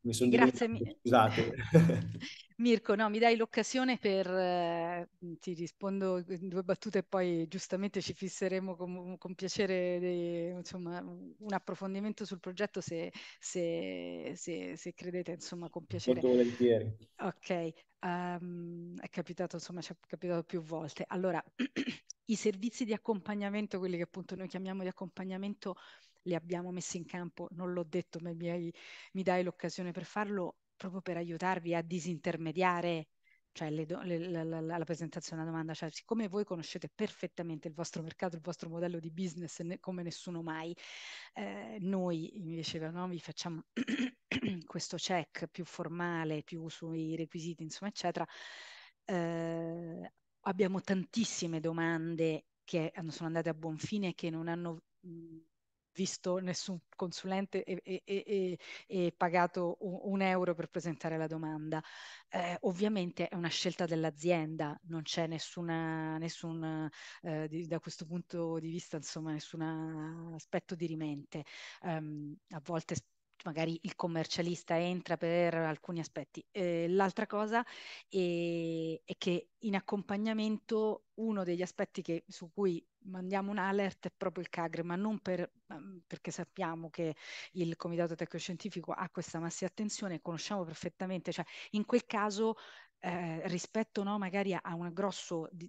Mi sono Grazie mille. Scusate. Mirko, no, mi dai l'occasione per, eh, ti rispondo in due battute e poi giustamente ci fisseremo con, con piacere di, insomma, un approfondimento sul progetto se, se, se, se credete insomma, con piacere. Molto volentieri. Ok, um, è capitato, insomma, ci è capitato più volte. Allora, i servizi di accompagnamento, quelli che appunto noi chiamiamo di accompagnamento, li abbiamo messi in campo, non l'ho detto, ma mi, hai, mi dai l'occasione per farlo proprio per aiutarvi a disintermediare cioè le do, le, la, la, la, presentazione della domanda, cioè siccome voi conoscete perfettamente il vostro mercato, il vostro modello di business ne, come nessuno mai, eh, noi invece no, vi facciamo questo check più formale, più sui requisiti, insomma, eccetera. Eh, abbiamo tantissime domande che sono andate a buon fine e che non hanno mh, visto nessun consulente e, e, e, e pagato un, un, euro per presentare la domanda. Eh, ovviamente è una scelta dell'azienda, non c'è nessuna, nessuna eh, di, da questo punto di vista, insomma, nessun aspetto di rimente. Um, a volte magari il commercialista entra per alcuni aspetti. Eh, l'altra cosa è, è, che in accompagnamento uno degli aspetti che, su cui mandiamo un alert è proprio il CAGRE, ma non per, ehm, perché sappiamo che il Comitato Tecnoscientifico ha questa massa di attenzione, conosciamo perfettamente, cioè in quel caso eh, rispetto no, magari a un grosso di,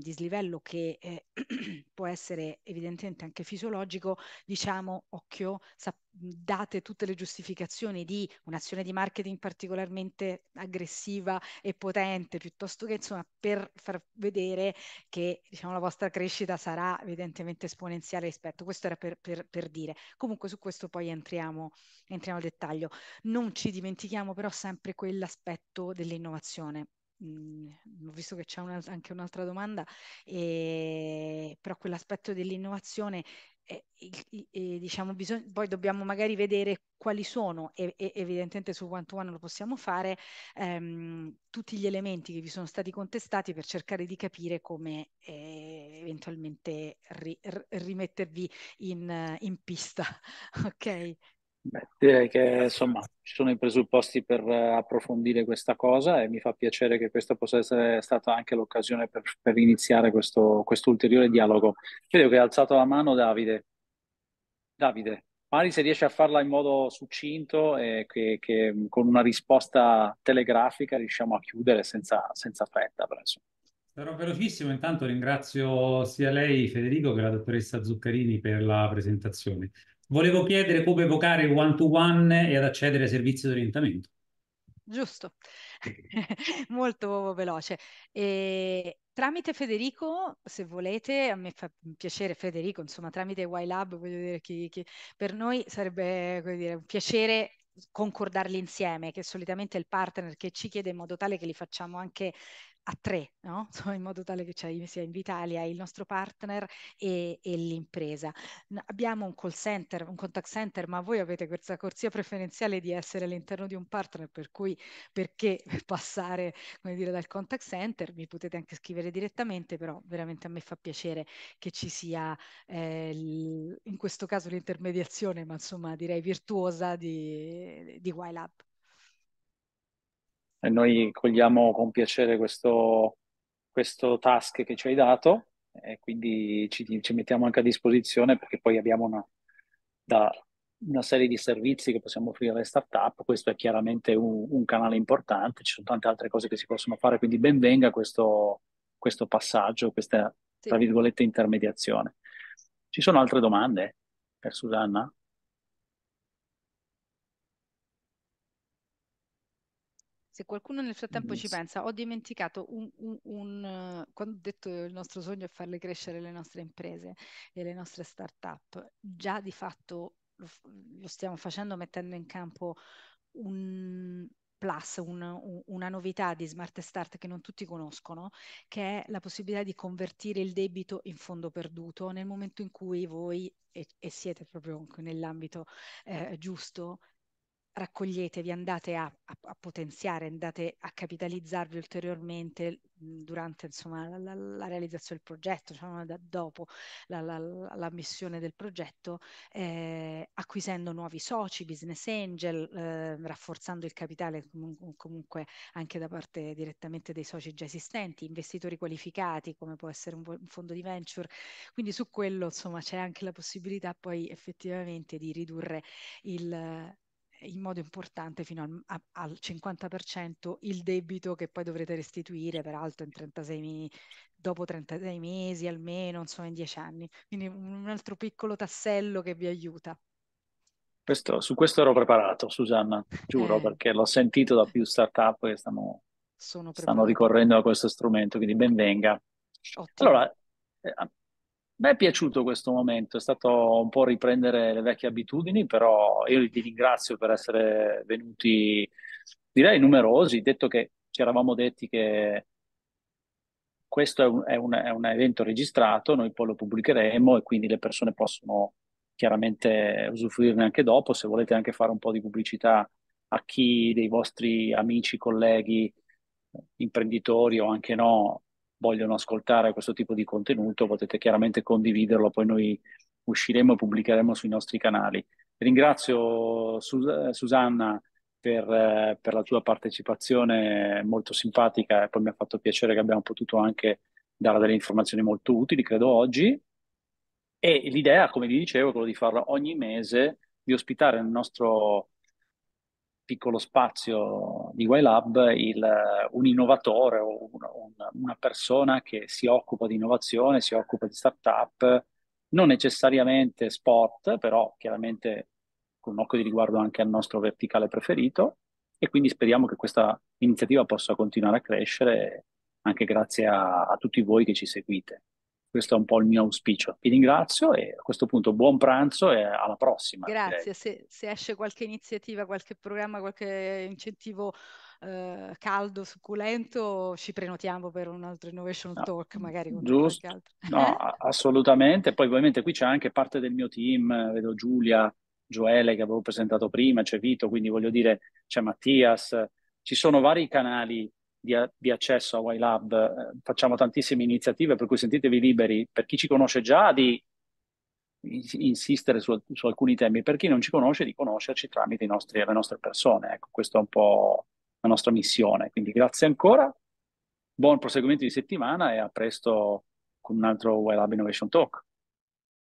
dislivello che eh, può essere evidentemente anche fisiologico, diciamo occhio, sap- date tutte le giustificazioni di un'azione di marketing particolarmente aggressiva e potente, piuttosto che insomma per far vedere che diciamo, la vostra crescita sarà evidentemente esponenziale rispetto. Questo era per, per, per dire. Comunque su questo poi entriamo, entriamo al dettaglio. Non ci dimentichiamo però sempre quell'aspetto dell'innovazione. Mm, ho visto che c'è un, anche un'altra domanda, e... però quell'aspetto dell'innovazione e, eh, e, diciamo, bisog- poi dobbiamo magari vedere quali sono, e, evidentemente su one to one lo possiamo fare, ehm, tutti gli elementi che vi sono stati contestati per cercare di capire come eh, eventualmente ri- rimettervi in, in pista. ok? Beh, direi che insomma ci sono i presupposti per eh, approfondire questa cosa e mi fa piacere che questa possa essere stata anche l'occasione per, per iniziare questo, ulteriore dialogo. Vedo che hai alzato la mano Davide. Davide, magari se riesce a farla in modo succinto e che, che con una risposta telegrafica riusciamo a chiudere senza, senza fretta. Preso. Sarò velocissimo, intanto ringrazio sia lei Federico che la dottoressa Zuccarini per la presentazione. Volevo chiedere come evocare il one-to-one e ad accedere ai servizi di orientamento. Giusto, molto veloce. E tramite Federico, se volete, a me fa piacere Federico, insomma, tramite YLab, voglio dire, chi, per noi sarebbe dire, un piacere concordarli insieme, che solitamente è il partner che ci chiede in modo tale che li facciamo anche a tre, no? in modo tale che sia Invitalia, il nostro partner e, e l'impresa. Abbiamo un call center, un contact center, ma voi avete questa corsia preferenziale di essere all'interno di un partner, per cui perché passare dire, dal contact center? Mi potete anche scrivere direttamente, però veramente a me fa piacere che ci sia eh, in questo caso l'intermediazione, ma insomma direi virtuosa di, di YLab eh, noi cogliamo con piacere questo, questo task che ci hai dato e quindi ci, ci mettiamo anche a disposizione perché poi abbiamo una, da, una serie di servizi che possiamo offrire alle startup, questo è chiaramente un, un, canale importante, ci sono tante altre cose che si possono fare, quindi benvenga questo, questo passaggio, questa, sì. tra virgolette, intermediazione. Ci sono altre domande per Susanna? se qualcuno nel frattempo ci pensa, ho dimenticato un, un, un, eh, quando ho detto il nostro sogno è farle crescere le nostre imprese e le nostre start-up, già di fatto lo, lo stiamo facendo mettendo in campo un plus, una novità di Smart Start che non tutti conoscono, che è la possibilità di convertire il debito in fondo perduto nel momento in cui voi e, e siete proprio nell'ambito eh, giusto, raccoglietevi, andate a, a, a, potenziare, andate a capitalizzarvi ulteriormente durante insomma, la, la, la realizzazione del progetto, cioè da, dopo la, la, missione del progetto, eh, acquisendo nuovi soci, business angel, eh, rafforzando il capitale com- comunque anche da parte direttamente dei soci già esistenti, investitori qualificati come può essere un, un fondo di venture, quindi su quello insomma c'è anche la possibilità poi effettivamente di ridurre il in modo importante fino al, a, al 50% il debito che poi dovrete restituire, peraltro in 36, dopo 36 mesi almeno, insomma in 10 anni. Quindi un altro piccolo tassello che vi aiuta. Questo, su questo ero preparato, Susanna, giuro, eh. perché l'ho sentito da più startup che stanno, stanno ricorrendo a questo strumento, quindi benvenga. Ottimo. Allora, eh, mi è piaciuto questo momento, è stato un po' riprendere le vecchie abitudini, però io ti ringrazio per essere venuti, direi numerosi, detto che ci eravamo detti che questo è un, è un, è un evento registrato, noi poi lo pubblicheremo e quindi le persone possono chiaramente usufruirne anche dopo, se volete anche fare un po' di pubblicità a chi dei vostri amici, colleghi, imprenditori o anche no, vogliono ascoltare questo tipo di contenuto, potete chiaramente condividerlo, poi noi usciremo e pubblicheremo sui nostri canali. Ringrazio Sus- Susanna per, per, la tua partecipazione molto simpatica e poi mi ha fatto piacere che abbiamo potuto anche dare delle informazioni molto utili, credo, oggi. E l'idea, come vi dicevo, è quella di farlo ogni mese, di ospitare nel nostro piccolo spazio di YLab il, un innovatore o un, un, una persona che si occupa di innovazione, si occupa di startup, non necessariamente sport, però chiaramente con un occhio di riguardo anche al nostro verticale preferito e quindi speriamo che questa iniziativa possa continuare a crescere anche grazie a, a tutti voi che ci seguite. Questo è un po' il mio auspicio. Vi ringrazio e a questo punto buon pranzo e alla prossima. Grazie, se, se, esce qualche iniziativa, qualche programma, qualche incentivo eh, caldo, succulento, ci prenotiamo per un altro Innovation no, ah, Talk magari. Con Giusto, no, assolutamente. Poi ovviamente qui c'è anche parte del mio team, eh, vedo Giulia, Gioele che avevo presentato prima, c'è Vito, quindi voglio dire c'è Mattias, ci sono vari canali di, di accesso a YLab, eh, facciamo tantissime iniziative, per cui sentitevi liberi, per chi ci conosce già, di insistere su, su, alcuni temi, per chi non ci conosce di conoscerci tramite nostri, le nostre persone. Ecco, questa è un po' la nostra missione. Quindi grazie ancora, buon proseguimento di settimana e a presto con un altro YLab Innovation Talk.